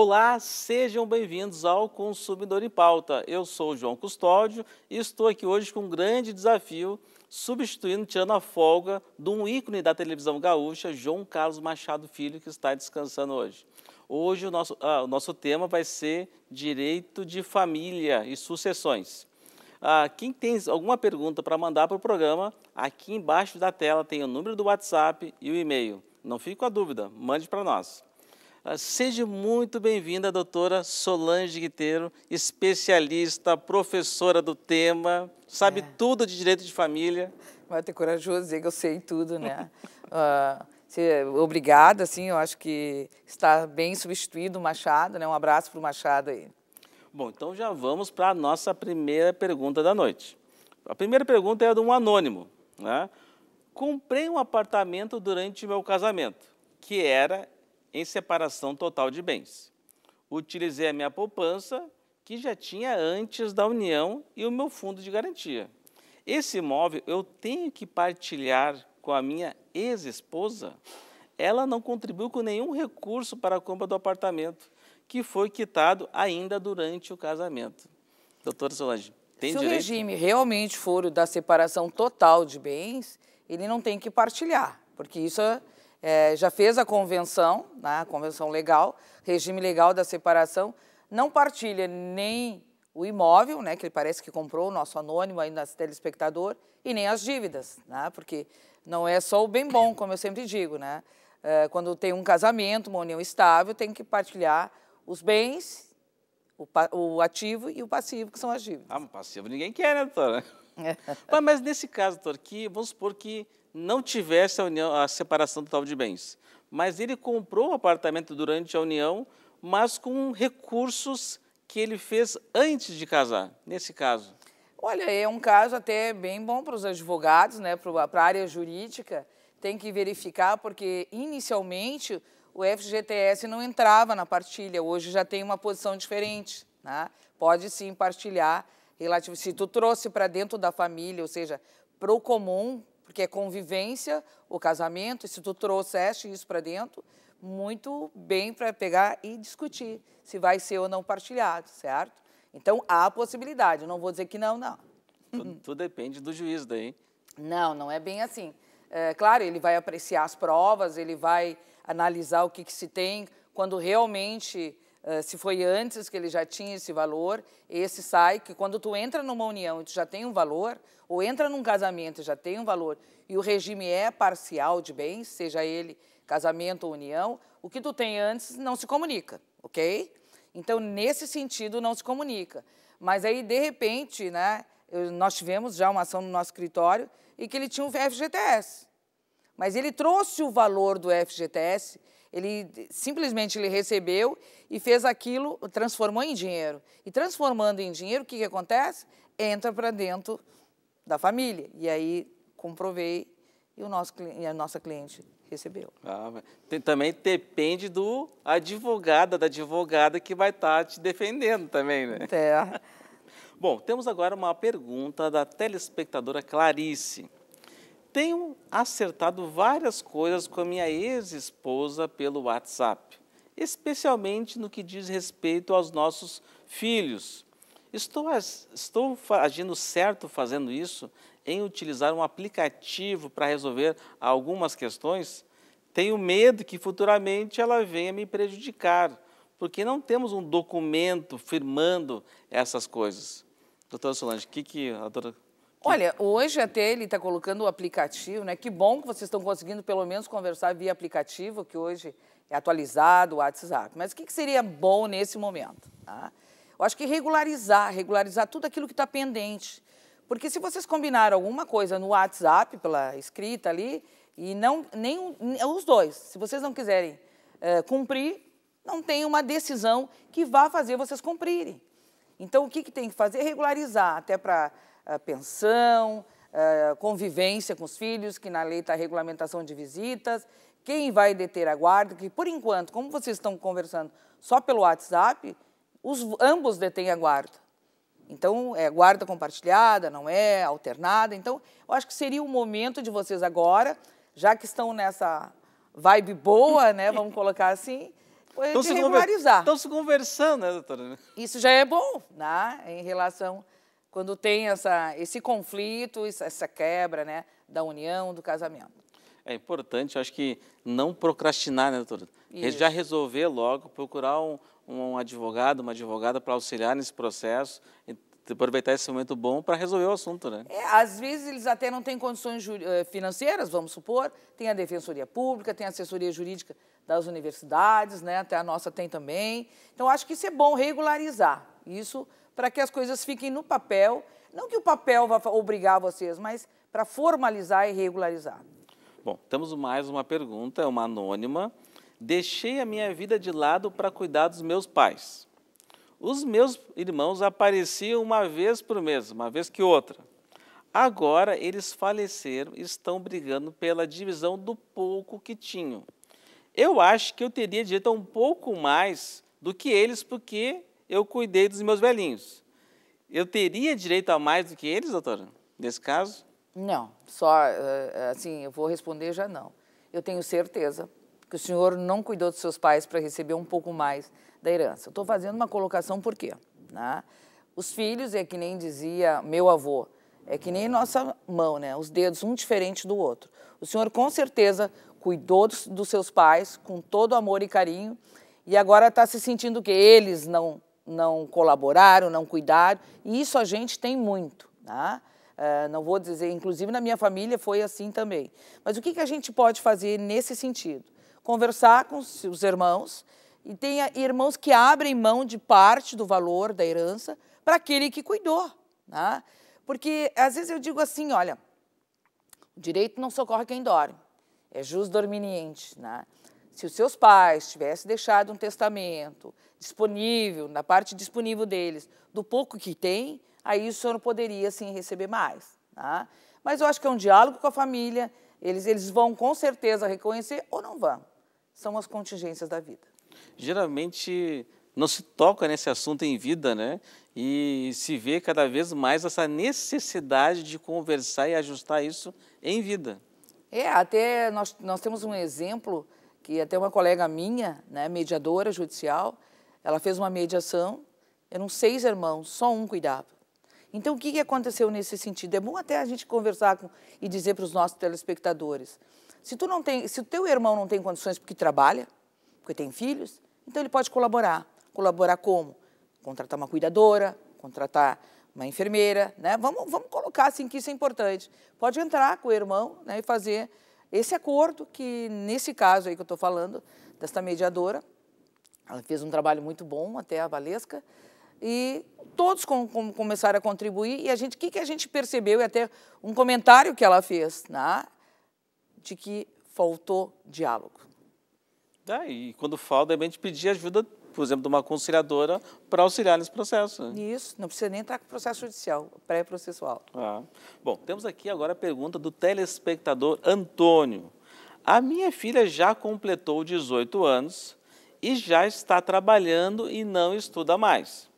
Olá, sejam bem-vindos ao Consumidor em Pauta. Eu sou o João Custódio e estou aqui hoje com um grande desafio, substituindo, tirando a folga de um ícone da televisão gaúcha, João Carlos Machado Filho, que está descansando hoje. Hoje o nosso, ah, o nosso tema vai ser direito de família e sucessões. Ah, quem tem alguma pergunta para mandar para o programa, aqui embaixo da tela tem o número do WhatsApp e o e-mail. Não fique com a dúvida, mande para nós. Ah, seja muito bem-vinda, doutora Solange Guiteiro, especialista, professora do tema, sabe é. tudo de direito de família. Vai ter corajoso dizer que eu sei tudo, né? uh, ah, se, é obrigada, assim, eu acho que está bem substituído o Machado, né? Um abraço para o Machado aí. Bom, então já vamos para a nossa primeira pergunta da noite. A primeira pergunta é de um anônimo, né? Comprei um apartamento durante meu casamento, que era em separação total de bens. Utilizei a minha poupança, que já tinha antes da união, e o meu fundo de garantia. Esse imóvel eu tenho que partilhar com a minha ex-esposa? Ela não contribuiu com nenhum recurso para a compra do apartamento, que foi quitado ainda durante o casamento. Doutora Solange, tem Se direito? Se o regime realmente for o da separação total de bens, ele não tem que partilhar, porque isso é é, já fez a convenção, né, a convenção legal, regime legal da separação, não partilha nem o imóvel, né, que ele parece que comprou, o nosso anônimo aí, nosso telespectador, e nem as dívidas, né, porque não é só o bem bom, como eu sempre digo, né, é, quando tem um casamento, uma união estável, tem que partilhar os bens, o, o ativo e o passivo, que são as dívidas. Ah, mas passivo ninguém quer, né, doutora? É. mas, mas nesse caso, doutor, que, vamos supor que não tivesse a, união, a separação total de bens. Mas ele comprou o apartamento durante a união, mas com recursos que ele fez antes de casar, nesse caso. Olha, é um caso até bem bom para os advogados, né, para a área jurídica. Tem que verificar, porque inicialmente o FGTS não entrava na partilha, hoje já tem uma posição diferente. Né? Pode sim partilhar relativo. Se tu trouxe para dentro da família, ou seja, para o comum, porque é convivência, o casamento, e se tu trouxeste isso para dentro, muito bem para pegar e discutir se vai ser ou não partilhado, certo? Então, há possibilidade, não vou dizer que não, não. Tudo, depende do juiz daí. Não, não é bem assim. É, claro, ele vai apreciar as provas, ele vai analisar o que, que se tem, quando realmente ah, se foi antes que ele já tinha esse valor, esse sai que quando tu entra numa união e tu já tem um valor, ou entra num casamento e já tem um valor, e o regime é parcial de bens, seja ele casamento ou união, o que tu tem antes não se comunica, ok? Então, nesse sentido, não se comunica. Mas aí, de repente, né, nós tivemos já uma ação no nosso escritório e que ele tinha um FGTS. Mas ele trouxe o valor do FGTS ele simplesmente ele recebeu e fez aquilo, transformou em dinheiro. E transformando em dinheiro, o que, que acontece? Entra para dentro da família. E aí comprovei e, o nosso, e a nossa cliente recebeu. Ah, também depende do advogado, da advogada que vai estar tá te defendendo também, né? É. Bom, temos agora uma pergunta da telespectadora Clarice. Tenho acertado várias coisas com a minha ex-esposa pelo WhatsApp, especialmente no que diz respeito aos nossos filhos. Estou, estou agindo certo fazendo isso em utilizar um aplicativo para resolver algumas questões? Tenho medo que futuramente ela venha me prejudicar, porque não temos um documento firmando essas coisas. Doutora Solange, o que, que a doutora Olha, hoje até ele está colocando o aplicativo, né? Que bom que vocês estão conseguindo pelo menos conversar via aplicativo, que hoje é atualizado o WhatsApp. Mas o que, que seria bom nesse momento? Tá? Eu acho que regularizar, regularizar tudo aquilo que está pendente. Porque se vocês combinaram alguma coisa no WhatsApp, pela escrita ali, e não, nem os dois, se vocês não quiserem é, cumprir, não tem uma decisão que vá fazer vocês cumprirem. Então, o que, que tem que fazer? Regularizar, até para pensão, convivência com os filhos, que na lei está a regulamentação de visitas, quem vai deter a guarda, que por enquanto, como vocês estão conversando só pelo WhatsApp, os, ambos detêm a guarda. Então, é guarda compartilhada, não é alternada. Então, eu acho que seria o momento de vocês agora, já que estão nessa vibe boa, né? Vamos colocar assim, eh, de se regularizar. Estão se conversando, né, doutora? Isso já é bom, né? Em relação quando tem essa, esse conflito, essa quebra né, da união, do casamento. É importante, eu acho que não procrastinar, né, doutora? Isso. Já resolver logo, procurar um, um advogado, uma advogada para auxiliar nesse processo, aproveitar esse momento bom para resolver o assunto, né? É, às vezes eles até não têm condições eh, financeiras, vamos supor, tem a Defensoria Pública, tem a assessoria jurídica das universidades, né? Até a nossa tem também. Então, acho que isso é bom regularizar. Isso para que as coisas fiquem no papel. Não que o papel vá obrigar vocês, mas para formalizar e regularizar. Bom, temos mais uma pergunta, é uma anônima. Deixei a minha vida de lado para cuidar dos meus pais. Os meus irmãos apareciam uma vez por mês, uma vez que outra. Agora eles faleceram e estão brigando pela divisão do pouco que tinham. Eu acho que eu teria direito a um pouco mais do que eles, porque eu cuidei dos meus velhinhos. Eu teria direito a mais do que eles, doutora, nesse caso? Não, só eh, eh, assim, eu vou responder já não. Eu tenho certeza que o senhor não cuidou dos seus pais para receber um pouco mais da herança. Estou fazendo uma colocação por quê? Né? Os filhos, é que nem dizia meu avô, é que nem nossa mão, né? os dedos, um diferente do outro. O senhor com certeza cuidou dos, dos seus pais com todo amor e carinho e agora está se sentindo que eles não não colaboraram, não cuidaram, e isso a gente tem muito. Né? Uh, não vou dizer, inclusive na minha família foi assim também. Mas o que, que a gente pode fazer nesse sentido? Conversar com os irmãos, e tem irmãos que abrem mão de parte do valor da herança para aquele que cuidou. Né? Porque às vezes eu digo assim: olha, o direito não socorre quem dorme, é jus dorminiente. Né? se os seus pais tivessem deixado um testamento disponível, na parte disponível deles, do pouco que tem, aí o senhor não poderia, sim, receber mais. Tá? Mas eu acho que é um diálogo com a família, eles, eles vão com certeza reconhecer ou não vão. São as contingências da vida. Geralmente não se toca nesse assunto em vida, né? E se vê cada vez mais essa necessidade de conversar e ajustar isso em vida. É, até nós, nós temos um exemplo que até uma colega minha, né, mediadora judicial, ela fez uma mediação, eram seis irmãos, só um cuidava. Então, o que, que aconteceu nesse sentido? É bom até a gente conversar com, e dizer para os nossos telespectadores. Se tu não tem, se o teu irmão não tem condições porque trabalha, porque tem filhos, então ele pode colaborar. Colaborar como? Contratar uma cuidadora, contratar uma enfermeira, né? Vamos, vamos colocar assim que isso é importante. Pode entrar com o irmão né, e fazer esse acordo, que nesse caso aí que eu estou falando, desta mediadora, ela fez um trabalho muito bom, até a Valesca, e todos com, com, começaram a contribuir. E a gente, o que, que a gente percebeu, e até um comentário que ela fez, né, de que faltou diálogo. Ah, e quando falta, é bem de pedir ajuda por exemplo, de uma conciliadora para auxiliar nesse processo. Isso, não precisa nem estar com processo judicial, pré-processual. Ah. Bom, temos aqui agora a pergunta do telespectador Antônio. A minha filha já completou 18 anos e já está trabalhando e não estuda mais.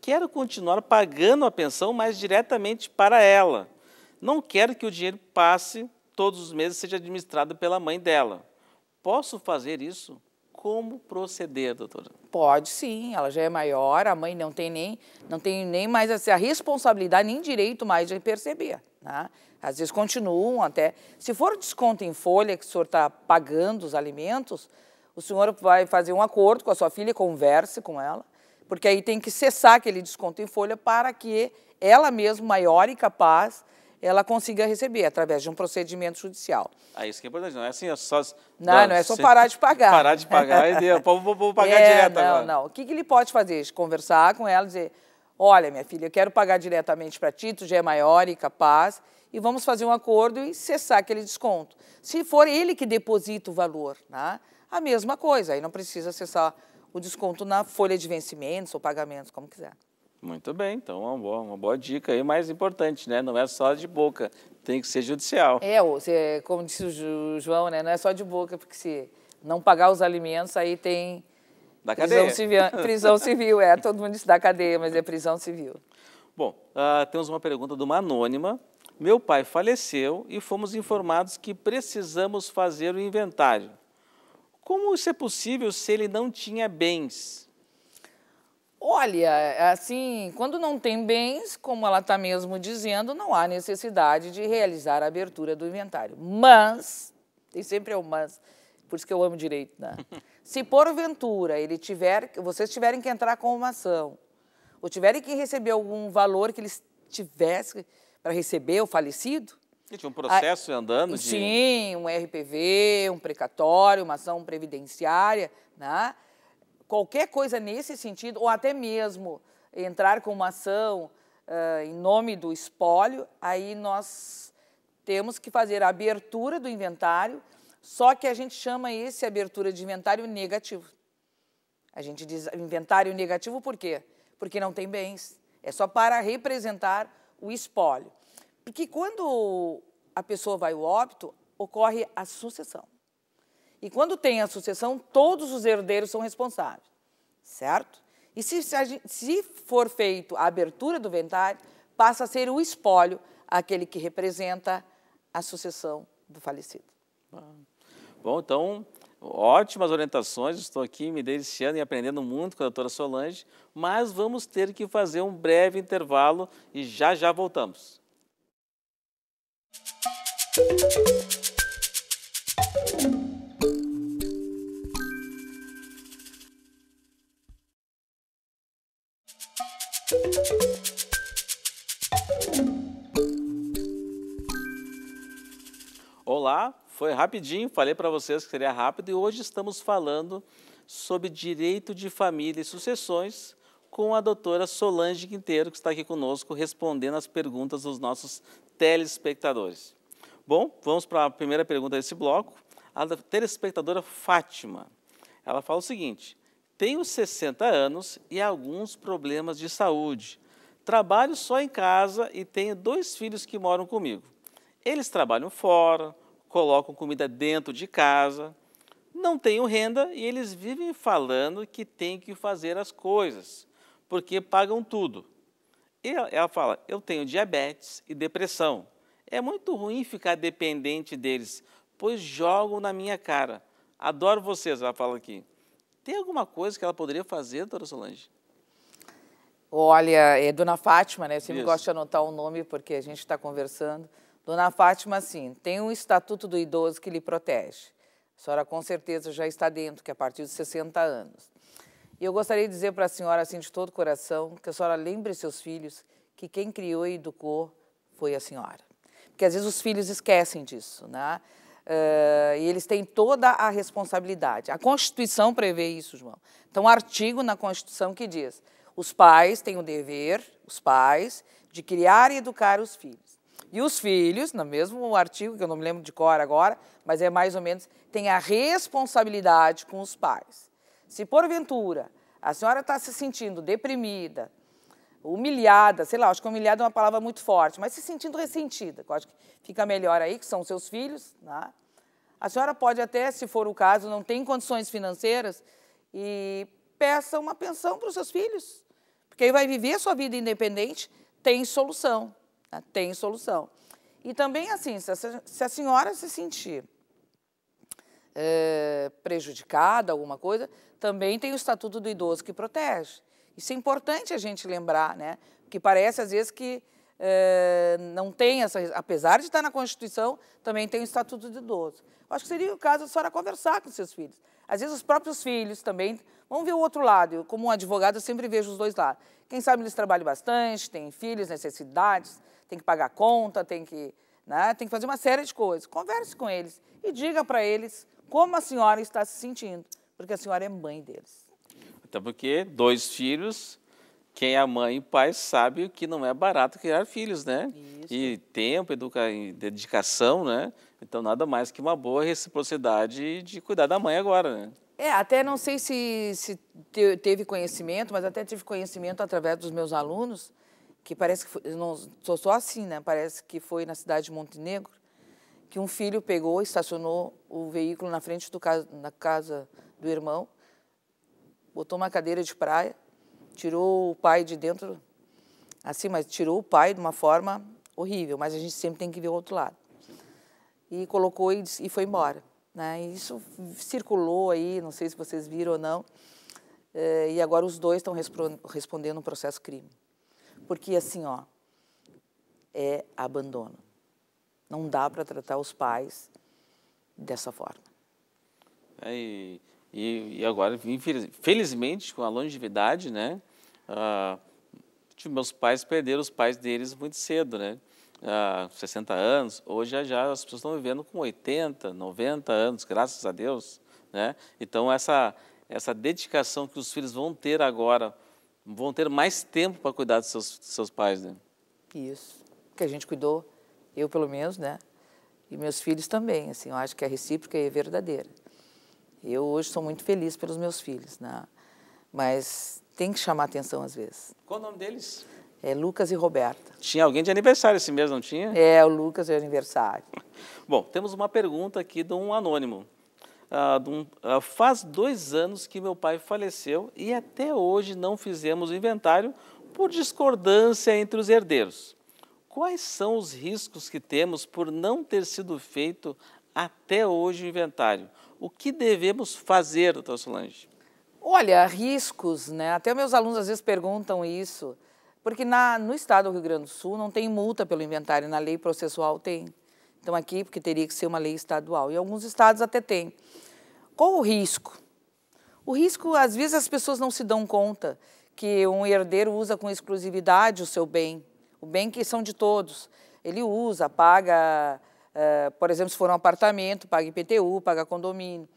Quero continuar pagando a pensão, mas diretamente para ela. Não quero que o dinheiro passe todos os meses, seja administrado pela mãe dela. Posso fazer isso? como proceder, doutora? Pode sim, ela já é maior, a mãe não tem nem, não tem nem mais assim, a responsabilidade, nem direito mais de perceber. Né? Às vezes continuam até. Se for desconto em folha que o senhor está pagando os alimentos, o senhor vai fazer um acordo com a sua filha, converse com ela, porque aí tem que cessar aquele desconto em folha para que ela mesma, maior e capaz, ela consiga receber através de um procedimento judicial. Ah, isso que é importante, não é assim, é só... Não, não, é só parar de pagar. Parar de pagar e vou, vou, vou pagar é, direto não, agora. Não, não. O que, que ele pode fazer? Conversar com ela, dizer, olha, minha filha, eu quero pagar diretamente para ti, tu já é maior e capaz, e vamos fazer um acordo e cessar aquele desconto. Se for ele que deposita o valor, né? a mesma coisa, aí não precisa cessar o desconto na folha de vencimentos ou pagamentos, como quiser. Muito bem, então uma boa, uma boa dica aí, mais importante, né? Não é só de boca, tem que ser judicial. É, você, como disse o João, né? Não é só de boca, porque se não pagar os alimentos, aí tem da prisão cadeia. Civil, prisão civil, é, todo mundo disse da cadeia, mas é prisão civil. Bom, uh, temos uma pergunta de uma anônima. Meu pai faleceu e fomos informados que precisamos fazer o inventário. Como isso é possível se ele não tinha bens? Olha, é, assim, quando não tem bens, como ela está mesmo dizendo, não há necessidade de realizar a abertura do inventário. Mas, e sempre é o mas, por isso que eu amo direito, né? Se porventura ele tiver, vocês tiverem que entrar com uma ação, ou tiverem que receber algum valor que eles tivessem para receber o falecido. E tinha um processo a, andando de... Sim, um RPV, um precatório, uma ação previdenciária, né? qualquer coisa nesse sentido, ou até mesmo entrar com uma ação uh, em nome do espólio, aí nós temos que fazer a abertura do inventário, só que a gente chama esse abertura de inventário negativo. A gente diz inventário negativo por quê? Porque não tem bens. É só para representar o espólio. Porque quando a pessoa vai ao óbito, ocorre a sucessão. E quando tem a sucessão, todos os herdeiros são responsáveis, certo? E se, se for feito a abertura do ventário, passa a ser o espólio aquele que representa a sucessão do falecido. Ah. Bom, então, ótimas orientações. Estou aqui me deliciando e aprendendo muito com a doutora Solange, mas vamos ter que fazer um breve intervalo e já já voltamos. Música rapidinho, falei para vocês que seria rápido e hoje estamos falando sobre direito de família e sucessões com a doutora Solange Quinteiro, que está aqui conosco respondendo as perguntas dos nossos telespectadores. Bom, vamos para a primeira pergunta desse bloco, a da telespectadora Fátima. Ela fala o seguinte: tenho 60 anos e alguns problemas de saúde. Trabalho só em casa e tenho dois filhos que moram comigo. Eles trabalham fora, colocam comida dentro de casa, não tenho renda e eles vivem falando que tem que fazer as coisas, porque pagam tudo. E ela fala: eu tenho diabetes e depressão. É muito ruim ficar dependente deles, pois jogam na minha cara. Adoro vocês, ela fala aqui. Tem alguma coisa que ela poderia fazer, doutora Solange? Olha, é Dona Fátima, né? Eu sempre Isso. gosto de anotar o nome porque a gente está conversando. Dona Fátima, sim, tem um estatuto do idoso que lhe protege. A senhora com certeza já está dentro, que é a partir dos 60 anos. E eu gostaria de dizer para a senhora, assim, de todo o coração, que a senhora lembre seus filhos que quem criou e educou foi a senhora. Porque às vezes os filhos esquecem disso, né? Uh, e eles têm toda a responsabilidade. A Constituição prevê isso, João. Então, um artigo na Constituição que diz: os pais têm o dever, os pais, de criar e educar os filhos. E os filhos, no mesmo artigo, que eu não me lembro de cor agora, mas é mais ou menos, têm a responsabilidade com os pais. Se porventura a senhora está se sentindo deprimida, humilhada, sei lá, acho que humilhada é uma palavra muito forte, mas se sentindo ressentida, que eu acho que fica melhor aí, que são seus filhos, né? A senhora pode até, se for o caso, não tem condições financeiras, e peça uma pensão para os seus filhos, porque aí vai viver a sua vida independente, tem solução. Né, tem solução. E também, assim, se a, se a senhora se sentir é, prejudicada, alguma coisa, também tem o Estatuto do Idoso que protege. Isso é importante a gente lembrar, né? Porque parece, às vezes, que é, não tem essa. Apesar de estar na Constituição, também tem o Estatuto do Idoso. Eu acho que seria o caso da senhora conversar com seus filhos. Às vezes, os próprios filhos também. Vamos ver o outro lado. Eu, como um advogado, eu sempre vejo os dois lados. Quem sabe eles trabalham bastante, têm filhos, necessidades tem que pagar conta, tem que, né, tem que fazer uma série de coisas. Converse com eles e diga para eles como a senhora está se sentindo, porque a senhora é mãe deles. Até porque dois filhos, quem é mãe e pai sabe que não é barato criar filhos, né? Isso. E tempo, educa... E dedicação, né? Então, nada mais que uma boa reciprocidade de cuidar da mãe agora, né? É, até não sei se, se teve conhecimento, mas até tive conhecimento através dos meus alunos que parece que foi, não, sou só assim, né? Parece que foi na cidade de Montenegro que um filho pegou, estacionou o veículo na frente do casa, na casa do irmão, botou uma cadeira de praia, tirou o pai de dentro, assim, mas tirou o pai de uma forma horrível. Mas a gente sempre tem que ver o outro lado. E colocou e, e foi embora. Né? E isso circulou aí, não sei se vocês viram ou não. Eh, e agora os dois estão respondendo um processo crime. Porque assim, ó, é abandono. Não dá para tratar os pais dessa forma. É, e, e, agora, felizmente, com a longevidade, né? Ah, tipo, meus pais perderam os pais deles muito cedo, né? Ah, 60 anos, hoje já, já as pessoas estão vivendo com 80, 90 anos, graças a Deus, né? Então, essa, essa dedicação que os filhos vão ter agora vão ter mais tempo para cuidar dos seus, dos seus pais, né? Isso. Que a gente cuidou, eu pelo menos, né? E meus filhos também, assim, eu acho que é recíproca e é verdadeira. Eu hoje sou muito feliz pelos meus filhos, né? Mas tem que chamar atenção às vezes. Qual o nome deles? É Lucas e Roberta. Tinha alguém de aniversário esse mês, não tinha? É, o Lucas é aniversário. Bom, temos uma pergunta aqui de um anônimo ah, um, ah, faz dois anos que meu pai faleceu e até hoje não fizemos o inventário por discordância entre os herdeiros. Quais são os riscos que temos por não ter sido feito até hoje o inventário? O que devemos fazer, doutor Solange? Olha, riscos, né? Até meus alunos às vezes perguntam isso, porque na, no estado do Rio Grande do Sul não tem multa pelo inventário, na lei processual tem. Então, aqui, porque teria que ser uma lei estadual. E alguns estados até têm. Qual o risco? O risco, às vezes, as pessoas não se dão conta que um herdeiro usa com exclusividade o seu bem, o bem que são de todos. Ele usa, paga, uh, por exemplo, se for um apartamento, paga IPTU, paga condomínio.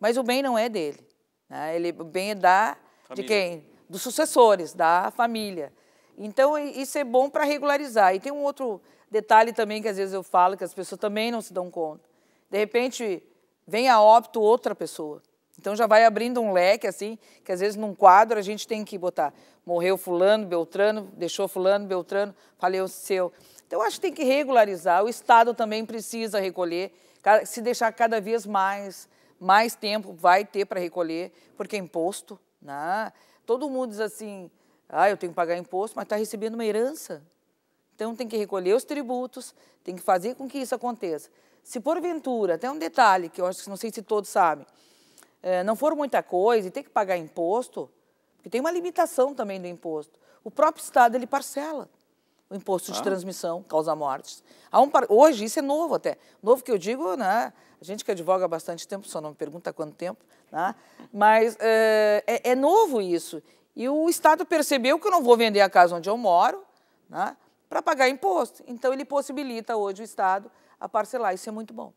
Mas o bem não é dele. Né? Ele, o bem é da, família. de quem? Dos sucessores, da família. Então, isso é bom para regularizar. E tem um outro Detalhe também que às vezes eu falo que as pessoas também não se dão conta. De repente, vem a óbito outra pessoa. Então já vai abrindo um leque assim, que às vezes num quadro a gente tem que botar morreu fulano, beltrano, deixou fulano, beltrano, faleceu. Então acho que tem que regularizar, o Estado também precisa recolher, se deixar cada vez mais, mais tempo vai ter para recolher, porque é imposto. Né? Todo mundo diz assim, ah, eu tenho que pagar imposto, mas está recebendo uma herança. Então tem que recolher os tributos, tem que fazer com que isso aconteça. Se porventura, até um detalhe que eu acho que não sei se todos sabem, é, não for muita coisa e tem que pagar imposto, porque tem uma limitação também do imposto. O próprio Estado ele parcela o imposto ah. de transmissão, causa mortes. Um Hoje isso é novo até. Novo que eu digo, né? a gente que advoga há bastante tempo, só não me pergunta quanto tempo, né? mas é, é, é novo isso. E o Estado percebeu que eu não vou vender a casa onde eu moro, né? para pagar imposto. Então, ele possibilita hoje o Estado a parcelar. Isso é muito bom.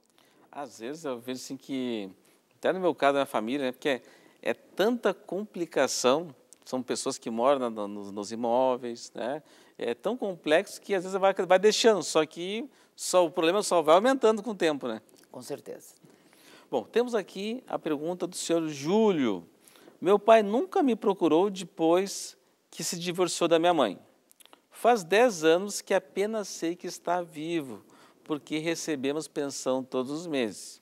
Às vezes, eu vejo assim que, até no meu caso, na família, né, porque é, é tanta complicação são pessoas que moram nos imóveis, né? É tão complexo que às vezes vai, vai deixando, só que só o problema só vai aumentando com o tempo, né? Com certeza. Bom, temos aqui a pergunta do senhor Júlio. Meu pai nunca me procurou depois que se divorciou da minha mãe. Faz dez anos que apenas sei que está vivo, porque recebemos pensão todos os meses.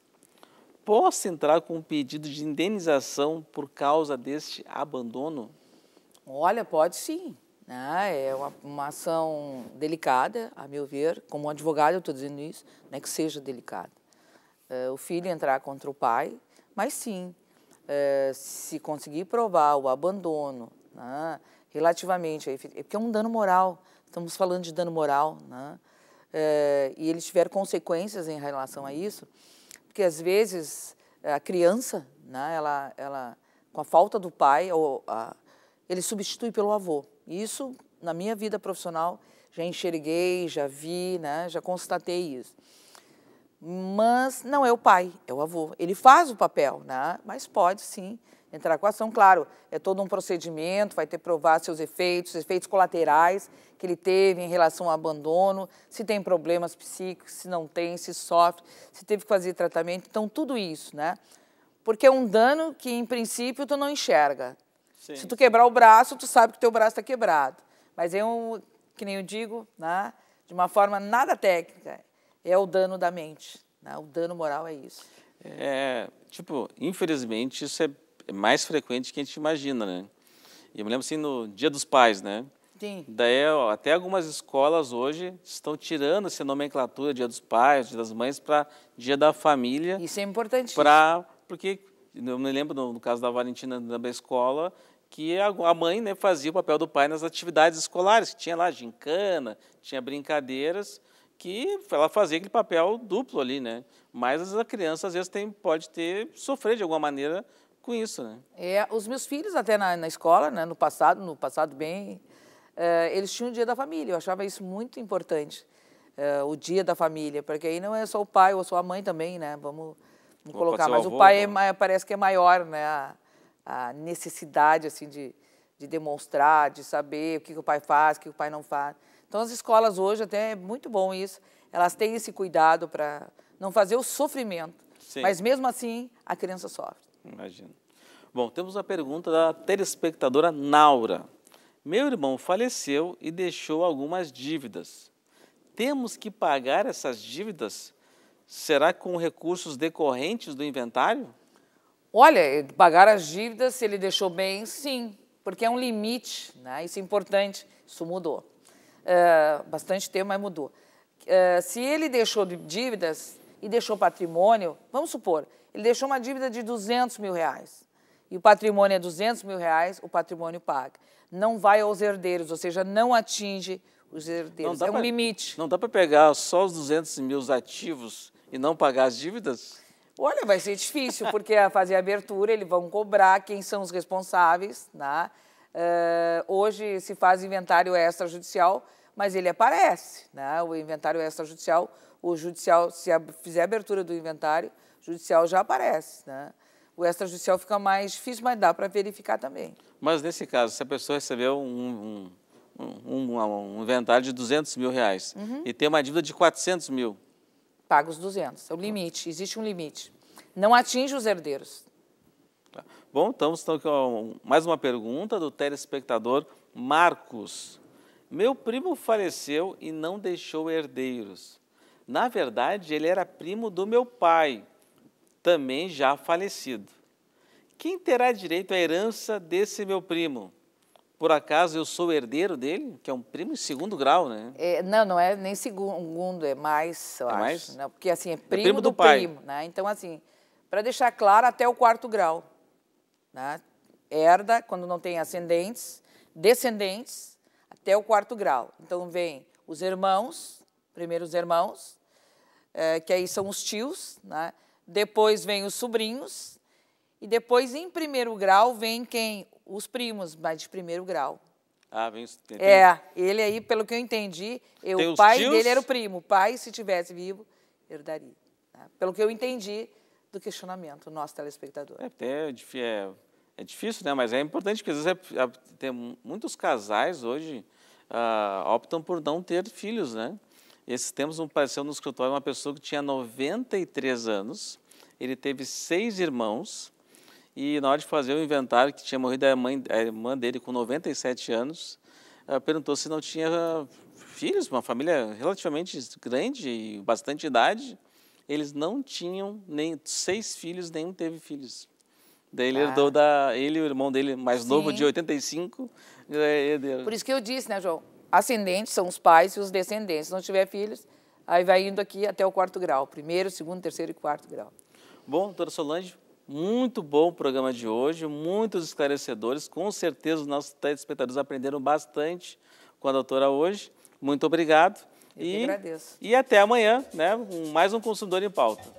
Posso entrar com um pedido de indenização por causa deste abandono? Olha, pode sim. Né? É uma, uma ação delicada, a meu ver, como advogado eu estou dizendo isso, não é que seja delicada. Uh, eh, o filho entrar contra o pai, mas sim, uh, se conseguir provar o abandono, né? relativamente, é porque é um dano moral, Estamos falando de dano moral, né? É, e eles tiveram consequências em relação a isso, porque às vezes eh, a criança, né, ela, ela, com a falta do pai, ou a, ele substitui pelo avô. isso, na minha vida profissional, já enxerguei, já vi, né, já constatei isso. Mas não é o pai, é o avô. Ele faz o papel, né, mas pode sim entrar com a ação. Claro, é todo um procedimento, vai ter que provar seus efeitos, efeitos colaterais que ele teve em relação ao abandono, se tem problemas psíquicos, se não tem, se sofre, se teve que fazer tratamento. Então, tudo isso, né? Porque é um dano que, em princípio, tu não enxerga. Sim, se tu quebrar o braço, tu sabe que teu braço está quebrado. Mas é um, que nem eu digo, né? de uma forma nada técnica, é o dano da mente. Né? O dano moral é isso. É, tipo, infelizmente, isso é é mais frequente do que a gente imagina, né? E eu me lembro assim no Dia dos Pais, né? Sim. Daí ó, até algumas escolas hoje estão tirando essa nomenclatura Dia dos Pais, Dia das Mães para Dia da Família. Isso é importante. Para porque eu me lembro no, no caso da Valentina da escola que a, mãe né, fazia o papel do pai nas atividades escolares, tinha lá gincana, tinha brincadeiras que ela fazia aquele papel duplo ali, né? Mas a criança às vezes tem, pode ter sofrer de alguma maneira com isso, né? É, os meus filhos até na, na escola, né, no passado, no passado bem, é, eles tinham o dia da família. Eu achava isso muito importante, é, o dia da família, porque aí não é só o pai ou só a mãe também, né? Vamos, vamos colocar. O Mas avô, o pai é, parece que é maior, né? A, a necessidade assim de, de demonstrar, de saber o que, que o pai faz, o que, que o pai não faz. Então as escolas hoje até é muito bom isso. Elas têm esse cuidado para não fazer o sofrimento. Sim. Mas mesmo assim a criança sofre. Imagino. Bom, temos uma pergunta da telespectadora Naura. Meu irmão faleceu e deixou algumas dívidas. Temos que pagar essas dívidas? Será com recursos decorrentes do inventário? Olha, pagar as dívidas, se ele deixou bem, sim, porque é um limite, né? isso é importante, isso mudou. É, bastante tempo, mas mudou. É, se ele deixou dívidas, e deixou patrimônio, vamos supor, ele deixou uma dívida de 200 mil reais e o patrimônio é 200 mil reais, o patrimônio paga. Não vai aos herdeiros, ou seja, não atinge os herdeiros. É um pra, limite. Não dá para pegar só os 200 mil ativos e não pagar as dívidas? Olha, vai ser difícil, porque a fazer a abertura, eles vão cobrar quem são os responsáveis. Né? Uh, hoje se faz inventário extrajudicial, mas ele aparece. Né? O inventário extrajudicial o judicial, se fizer abertura do inventário, o judicial já aparece, né? O extrajudicial fica mais difícil, mas dá para verificar também. Mas nesse caso, se a pessoa recebeu um, um, um, um inventário de 200 mil reais uhum. e tem uma dívida de 400 mil? Paga os 200, é o limite, existe um limite. Não atinge os herdeiros. Tá. Bom, estamos então, com mais uma pergunta do telespectador Marcos. Meu primo faleceu e não deixou herdeiros. Na verdade, ele era primo do meu pai, também já falecido. Quem terá direito à herança desse meu primo? Por acaso eu sou herdeiro dele? Que é um primo em segundo grau, né? É, não, não é nem segundo, é mais, eu é acho. Mais? Não, né? porque assim, é, é primo, é primo do, do, pai. primo, né? Então, assim, para deixar claro, até o quarto grau. Né? Herda quando não tem ascendentes, descendentes, até o quarto grau. Então vem os irmãos, primeiros irmãos, é, que aí são os tios, né? depois vem os sobrinhos, e depois, em primeiro grau, vem quem? Os primos, mas de primeiro grau. Ah, vem os... Tem... É, ele aí, pelo que eu entendi, eu, o pai tios? dele era o primo. O pai, se tivesse vivo, herdaria. Né? Pelo que eu entendi do questionamento, nosso telespectador. É, é, é, é difícil, né? Mas é importante, porque às vezes é, é tem muitos casais hoje... Uh, optam por não ter filhos, né? Esses tempos apareceu no escritório uma pessoa que tinha 93 anos, ele teve seis irmãos, e na hora de fazer o inventário, que tinha morrido a, mãe, a irmã dele com 97 anos, eh, perguntou se não tinha eh, filhos, uma família relativamente grande e bastante idade. Eles não tinham nem seis filhos, nenhum teve filhos. Daí ele ah. herdou da. Ele e o irmão dele, mais Sim. novo, de 85. Por isso que eu disse, né, João? ascendentes são os pais e os descendentes. Se não tiver filhos, aí vai indo aqui até o quarto grau. Primeiro, segundo, terceiro e quarto grau. Bom, doutora Solange, muito bom o programa de hoje, muitos esclarecedores. Com certeza os nossos telespectadores aprenderam bastante com a doutora hoje. Muito obrigado. Eu e, agradeço. E até amanhã, né? Mais um Consumidor em Pauta.